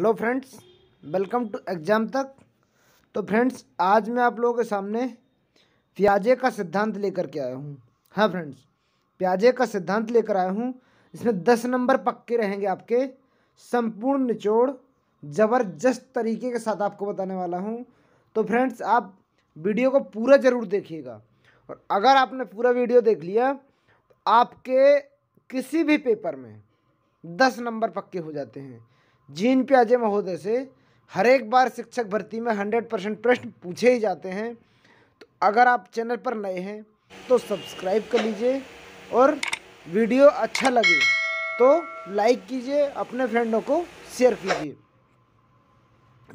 hello friends welcome to exam तक तो friends आज मैं आप लोगों के सामने प्याजे का सिद्धांत लेकर के आया हूँ हाँ फ्रेंड्स प्याजे का सिद्धांत लेकर आया हूँ इसमें दस नंबर पक्के रहेंगे आपके संपूर्ण निचोड़ ज़बरदस्त तरीके के साथ आपको बताने वाला हूँ तो फ्रेंड्स आप वीडियो को पूरा ज़रूर देखिएगा और अगर आपने पूरा वीडियो देख लिया तो आपके किसी भी पेपर में दस नंबर पक्के हो जाते हैं जीन प्याजे महोदय से हर एक बार शिक्षक भर्ती में हंड्रेड परसेंट प्रश्न पूछे ही जाते हैं तो अगर आप चैनल पर नए हैं तो सब्सक्राइब कर लीजिए और वीडियो अच्छा लगे तो लाइक कीजिए अपने फ्रेंडों को शेयर कीजिए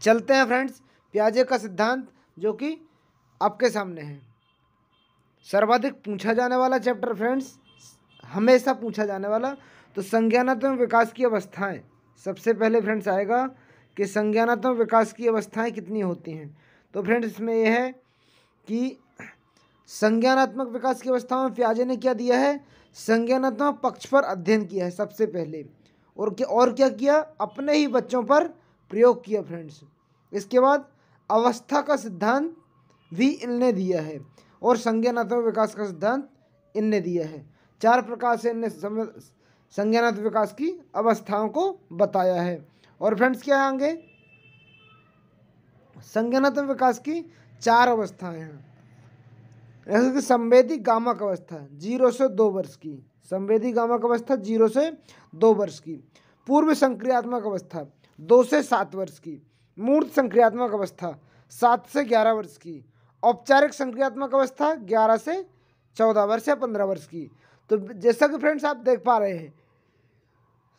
चलते हैं फ्रेंड्स प्याजे का सिद्धांत जो कि आपके सामने है सर्वाधिक पूछा जाने वाला चैप्टर फ्रेंड्स हमेशा पूछा जाने वाला तो संज्ञानात्मक विकास की अवस्थाएं सबसे पहले फ्रेंड्स आएगा कि संज्ञानात्मक विकास की अवस्थाएं कितनी होती हैं तो फ्रेंड्स इसमें यह है कि संज्ञानात्मक विकास की अवस्थाओं में प्याजे ने क्या दिया है संज्ञानात्मक पक्ष पर अध्ययन किया है सबसे पहले और क्या और क्या किया अपने ही बच्चों पर प्रयोग किया फ्रेंड्स इसके बाद अवस्था का सिद्धांत भी इनने दिया है और संज्ञानात्मक विकास का सिद्धांत इनने दिया है चार प्रकार से इनने संज्ञानात्मक विकास की अवस्थाओं को बताया है और फ्रेंड्स क्या है आगे संज्ञानात्मक विकास की चार अवस्थाएं हैं जैसे कि संवेदी गामक अवस्था जीरो से दो वर्ष की संवेदी गामक अवस्था जीरो से दो वर्ष की पूर्व संक्रियात्मक अवस्था दो से सात वर्ष की मूर्त संक्रियात्मक अवस्था सात से ग्यारह वर्ष की औपचारिक संक्रियात्मक अवस्था ग्यारह से चौदह वर्ष या पंद्रह वर्ष की तो जैसा कि फ्रेंड्स आप देख पा रहे हैं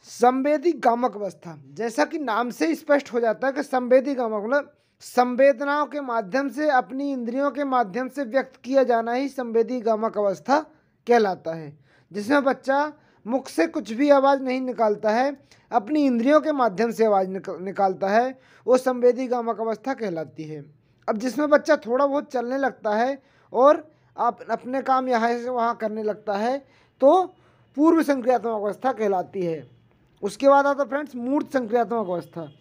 संवेदी गामक अवस्था जैसा कि नाम से स्पष्ट हो जाता है कि संवेदी गामक मतलब संवेदनाओं के माध्यम से अपनी इंद्रियों के माध्यम से व्यक्त किया जाना ही संवेदी गामक अवस्था कहलाता है जिसमें बच्चा मुख से कुछ भी आवाज़ नहीं निकालता है अपनी इंद्रियों के माध्यम से आवाज़ निकालता है वो संवेदी गामक अवस्था कहलाती है अब जिसमें बच्चा थोड़ा बहुत चलने लगता है और आप अपने काम यहाँ से वहाँ करने लगता है तो पूर्व संक्रियात्मक अवस्था कहलाती है उसके बाद आता फ्रेंड्स मूर्त संक्रियात्मक अवस्था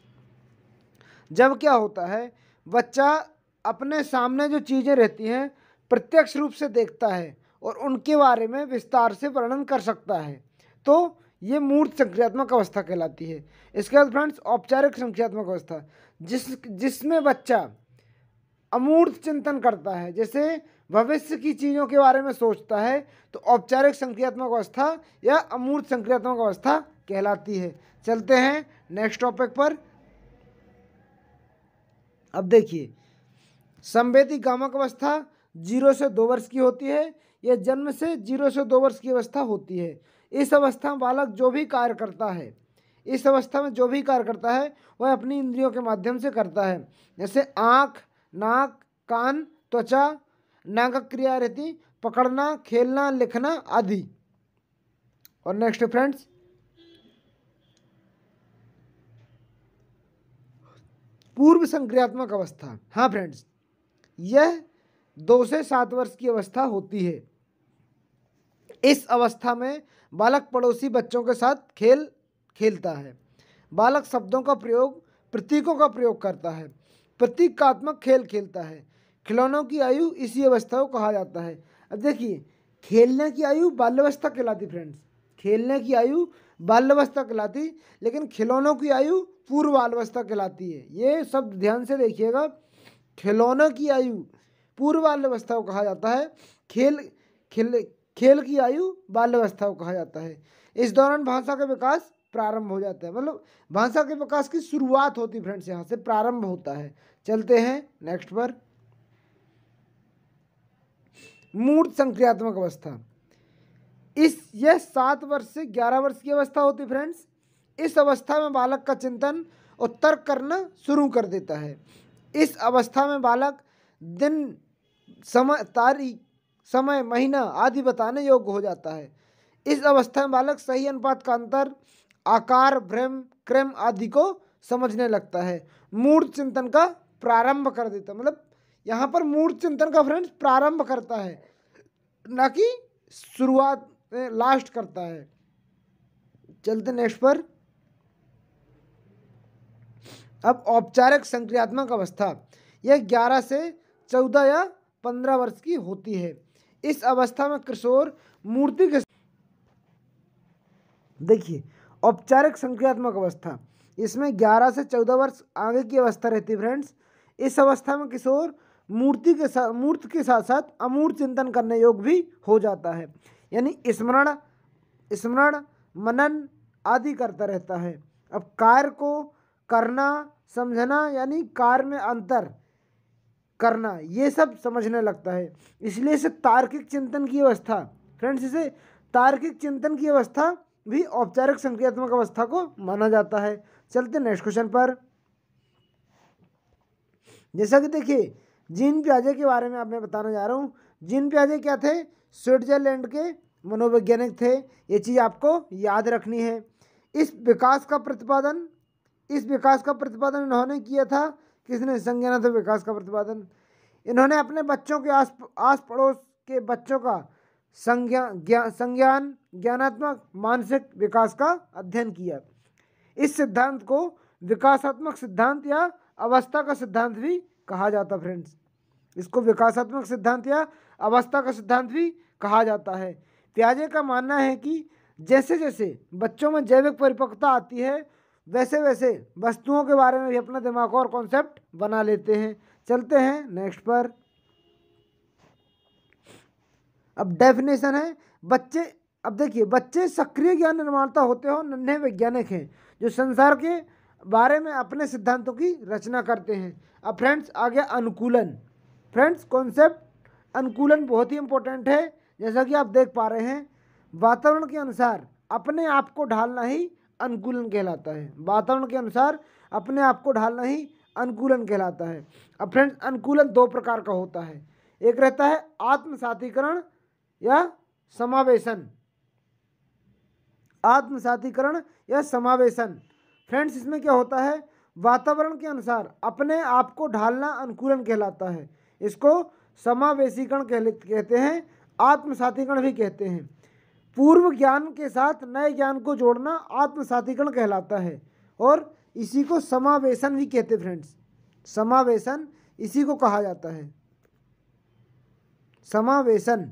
जब क्या होता है बच्चा अपने सामने जो चीज़ें रहती हैं प्रत्यक्ष रूप से देखता है और उनके बारे में विस्तार से वर्णन कर सकता है तो ये मूर्त संक्रियात्मक अवस्था कहलाती है इसके बाद फ्रेंड्स औपचारिक संक्रियात्मक अवस्था जिस जिसमें बच्चा अमूर्त चिंतन करता है जैसे भविष्य की चीज़ों के बारे में सोचता है तो औपचारिक संक्रियात्मक अवस्था या अमूर्त संक्रियात्मक अवस्था कहलाती है चलते हैं नेक्स्ट टॉपिक पर अब देखिए संवेदी गामक अवस्था जीरो से दो वर्ष की होती है यह जन्म से जीरो से दो वर्ष की अवस्था होती है इस अवस्था में बालक जो भी कार्य करता है इस अवस्था में जो भी कार्य करता है वह अपनी इंद्रियों के माध्यम से करता है जैसे आँख नाक कान त्वचा नाक क्रिया रहती पकड़ना खेलना लिखना आदि और नेक्स्ट फ्रेंड्स पूर्व संक्रियात्मक अवस्था हाँ फ्रेंड्स यह दो से सात वर्ष की अवस्था होती है इस अवस्था में बालक पड़ोसी बच्चों के साथ खेल खेलता है बालक शब्दों का प्रयोग प्रतीकों का प्रयोग करता है प्रतीकात्मक खेल खेलता है खिलौनों की आयु इसी अवस्था को कहा जाता है अब देखिए खेलने की आयु बाल्यावस्था कहलाती फ्रेंड्स खेलने की आयु बाल्यवस्था कहलाती लेकिन खिलौनों की आयु पूर्व बाल्यवस्था कहलाती है ये शब्द ध्यान से देखिएगा खिलौनों की आयु पूर्व बाल्यवस्था को कहा जाता है खेल खेल खेल की आयु बाल्यवस्था को कहा जाता है इस दौरान भाषा का विकास प्रारंभ हो जाता है मतलब भाषा के विकास की शुरुआत होती है फ्रेंड्स यहाँ से प्रारंभ होता है चलते हैं नेक्स्ट पर मूर्त संक्रियात्मक अवस्था इस यह सात वर्ष से ग्यारह वर्ष की अवस्था होती फ्रेंड्स इस अवस्था में बालक का चिंतन और तर्क करना शुरू कर देता है इस अवस्था में बालक दिन समय तारीख समय महीना आदि बताने योग्य हो जाता है इस अवस्था में बालक सही अनुपात का अंतर आकार भ्रम क्रम आदि को समझने लगता है मूर्त चिंतन का प्रारंभ कर देता मतलब यहाँ पर मूर्त चिंतन का फ्रेंड्स प्रारंभ करता है ना कि शुरुआत लास्ट करता है चलते नेक्स्ट पर अब औपचारिक संक्रियात्मक अवस्था यह ग्यारह से चौदह या पंद्रह वर्ष की होती है इस अवस्था में किशोर मूर्ति के देखिए औपचारिक संक्रियात्मक अवस्था इसमें ग्यारह से चौदह वर्ष आगे की अवस्था रहती है फ्रेंड्स इस अवस्था में किशोर मूर्ति के साथ मूर्त के साथ साथ अमूर्त चिंतन करने योग भी हो जाता है यानी स्मरण स्मरण मनन आदि करता रहता है अब कार्य को करना समझना यानी कार्य में अंतर करना ये सब समझने लगता है इसलिए इसे तार्किक चिंतन की अवस्था फ्रेंड्स इसे तार्किक चिंतन की अवस्था भी औपचारिक संक्रियात्मक अवस्था को माना जाता है चलते नेक्स्ट क्वेश्चन पर जैसा कि देखिए जीन प्याजे के बारे में आप मैं बताना जा रहा हूँ जीन प्याजे क्या थे स्विट्जरलैंड के मनोवैज्ञानिक थे ये चीज़ आपको याद रखनी है इस विकास का प्रतिपादन इस विकास का प्रतिपादन इन्होंने किया था किसने संज्ञानाथ विकास का प्रतिपादन इन्होंने अपने बच्चों के आस आस पड़ोस के बच्चों का संज्ञा ज्ञा संज्ञान ज्ञानात्मक मानसिक विकास का अध्ययन किया इस सिद्धांत को विकासात्मक सिद्धांत या अवस्था का सिद्धांत भी कहा जाता फ्रेंड्स इसको विकासात्मक सिद्धांत या अवस्था का सिद्धांत भी कहा जाता है प्याजे का मानना है कि जैसे जैसे बच्चों में जैविक परिपक्वता आती है वैसे वैसे वस्तुओं के बारे में भी अपना दिमाग और कॉन्सेप्ट बना लेते हैं चलते हैं नेक्स्ट पर अब डेफिनेशन है बच्चे अब देखिए बच्चे सक्रिय ज्ञान निर्माणता होते हो नन्हे वैज्ञानिक हैं जो संसार के बारे में अपने सिद्धांतों की रचना करते हैं अब फ्रेंड्स आ गया अनुकूलन फ्रेंड्स कॉन्सेप्ट अनुकूलन बहुत ही इम्पोर्टेंट है जैसा कि आप देख पा रहे हैं वातावरण के अनुसार अपने आप को ढालना ही अनुकूलन कहलाता है वातावरण के अनुसार अपने आप को ढालना ही अनुकूलन कहलाता है अब फ्रेंड्स अनुकूलन दो प्रकार का होता है एक रहता है आत्मसातीकरण या समावेशन आत्मसातीकरण या समावेशन फ्रेंड्स इसमें क्या होता है वातावरण के अनुसार अपने आप को ढालना अनुकूलन कहलाता है इसको समावेशीकरण कह कहते हैं आत्मसातीकरण भी कहते हैं पूर्व ज्ञान के साथ नए ज्ञान को जोड़ना आत्मसातीकरण कहलाता है और इसी को समावेशन भी कहते हैं फ्रेंड्स समावेशन इसी को कहा जाता है समावेशन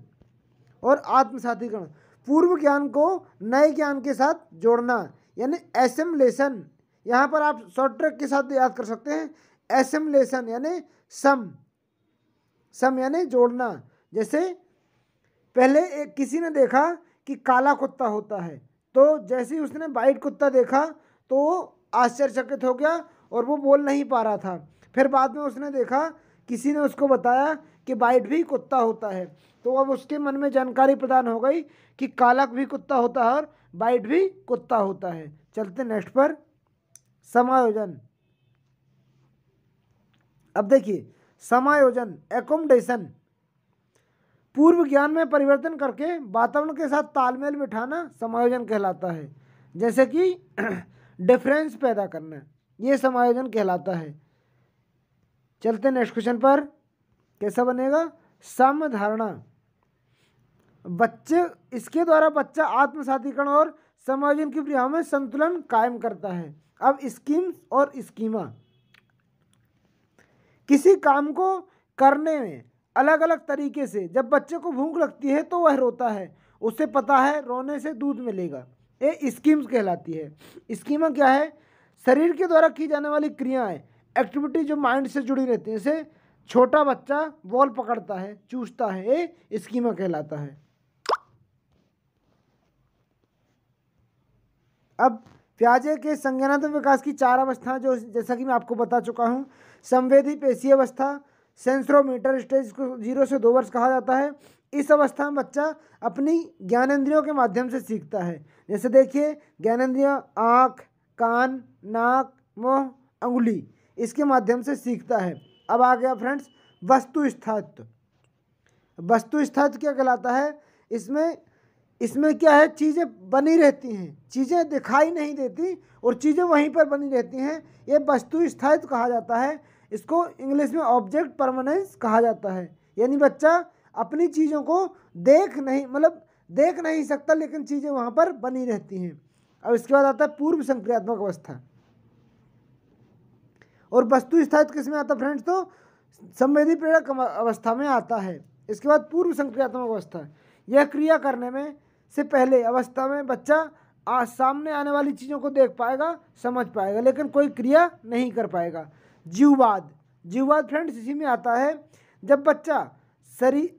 और आत्मसातीकरण पूर्व ज्ञान को नए ज्ञान के साथ जोड़ना यानी एसेम्बलेशन यहाँ पर आप शॉर्ट ट्रैक के साथ याद कर सकते हैं एसेम्बलेशन यानी सम सम यानी जोड़ना जैसे पहले एक किसी ने देखा कि काला कुत्ता होता है तो जैसे ही उसने वाइट कुत्ता देखा तो आश्चर्यचकित हो गया और वो बोल नहीं पा रहा था फिर बाद में उसने देखा किसी ने उसको बताया कि वाइट भी कुत्ता होता है तो अब उसके मन में जानकारी प्रदान हो गई कि कालक भी कुत्ता होता है और वाइट भी कुत्ता होता है चलते नेक्स्ट पर समायोजन अब देखिए समायोजन एकोमडेशन पूर्व ज्ञान में परिवर्तन करके वातावरण के साथ तालमेल बिठाना समायोजन कहलाता है जैसे कि डिफरेंस पैदा करना ये समायोजन कहलाता है चलते नेक्स्ट क्वेश्चन पर कैसा बनेगा समधारणा बच्चे इसके द्वारा बच्चा आत्मसाधिकरण और समायोजन की क्रियाओं में संतुलन कायम करता है अब स्कीम्स और स्कीमा किसी काम को करने में अलग अलग तरीके से जब बच्चे को भूख लगती है तो वह रोता है उसे पता है रोने से दूध मिलेगा ये स्कीम्स कहलाती है स्कीमा क्या है शरीर के द्वारा की जाने वाली क्रियाएं एक्टिविटी जो माइंड से जुड़ी रहती है जैसे छोटा बच्चा बॉल पकड़ता है चूसता है ये स्कीमा कहलाता है अब प्याजे के संज्ञानात्मक विकास की चार अवस्थाएं जो जैसा कि मैं आपको बता चुका हूँ संवेदी पेशी अवस्था सेंसरोमीटर स्टेज को जीरो से दो वर्ष कहा जाता है इस अवस्था में बच्चा अपनी ज्ञानेंद्रियों के माध्यम से सीखता है जैसे देखिए ज्ञानेंद्रियाँ आँख कान नाक मुँह अंगुली इसके माध्यम से सीखता है अब आ गया फ्रेंड्स वस्तु स्थात्व वस्तु स्थात्व क्या कहलाता है इसमें इसमें क्या है चीज़ें बनी रहती हैं चीज़ें दिखाई नहीं देती और चीज़ें वहीं पर बनी रहती हैं ये वस्तु स्थायित्व कहा जाता है इसको इंग्लिश में ऑब्जेक्ट परमानेंस कहा जाता है यानी बच्चा अपनी चीज़ों को देख नहीं मतलब देख नहीं सकता लेकिन चीज़ें वहाँ पर बनी रहती हैं अब इसके बाद आता है पूर्व संक्रियात्मक अवस्था और वस्तु स्थायित्व किस में आता है फ्रेंड्स तो संवेदी प्रेरक अवस्था में आता है इसके बाद पूर्व संक्रियात्मक अवस्था यह क्रिया करने में से पहले अवस्था में बच्चा आ, सामने आने वाली चीज़ों को देख पाएगा समझ पाएगा लेकिन कोई क्रिया नहीं कर पाएगा जीववाद जीववाद फ्रेंड्स इसी में आता है जब बच्चा शरीर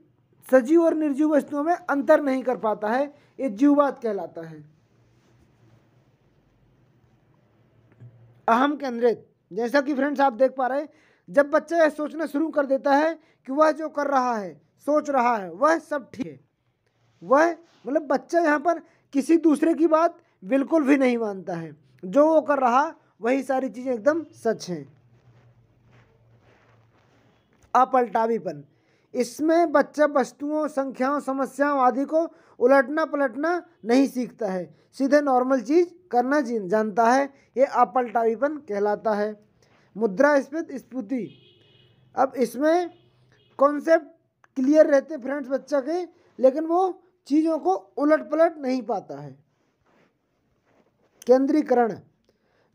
सजीव और निर्जीव वस्तुओं में अंतर नहीं कर पाता है ये जीववाद कहलाता है अहम केंद्रित जैसा कि फ्रेंड्स आप देख पा रहे हैं जब बच्चा यह सोचना शुरू कर देता है कि वह जो कर रहा है सोच रहा है वह सब ठीक है वह मतलब बच्चा यहाँ पर किसी दूसरे की बात बिल्कुल भी नहीं मानता है जो वो कर रहा वही सारी चीज़ें एकदम सच हैं अपलटावीपन इसमें बच्चा वस्तुओं संख्याओं समस्याओं आदि को उलटना पलटना नहीं सीखता है सीधे नॉर्मल चीज़ करना जानता है ये अपलटावीपन कहलाता है मुद्रा स्पित स्फूति अब इसमें कॉन्सेप्ट क्लियर रहते फ्रेंड्स बच्चा के लेकिन वो चीज़ों को उलट पलट नहीं पाता है केंद्रीकरण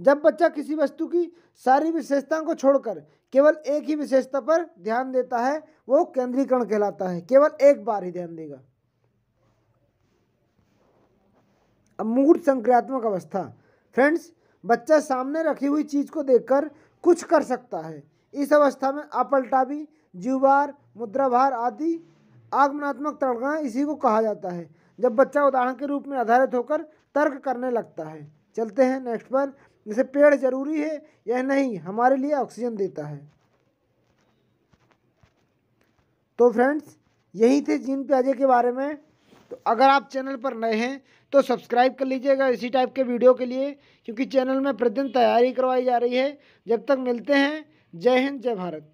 जब बच्चा किसी वस्तु की सारी विशेषताओं को छोड़कर केवल एक ही विशेषता पर ध्यान देता है वो केंद्रीकरण कहलाता है केवल एक बार ही ध्यान देगा अब मूड संक्रियात्मक अवस्था फ्रेंड्स बच्चा सामने रखी हुई चीज़ को देखकर कुछ कर सकता है इस अवस्था में अपलटा अपलटावी जीवभार मुद्राभार आदि आगमनात्मक तड़का इसी को कहा जाता है जब बच्चा उदाहरण के रूप में आधारित होकर तर्क करने लगता है चलते हैं नेक्स्ट पर जैसे पेड़ जरूरी है यह नहीं हमारे लिए ऑक्सीजन देता है तो फ्रेंड्स यही थे जीन प्याजे के बारे में तो अगर आप चैनल पर नए हैं तो सब्सक्राइब कर लीजिएगा इसी टाइप के वीडियो के लिए क्योंकि चैनल में प्रतिदिन तैयारी करवाई जा रही है जब तक मिलते हैं जय हिंद जय भारत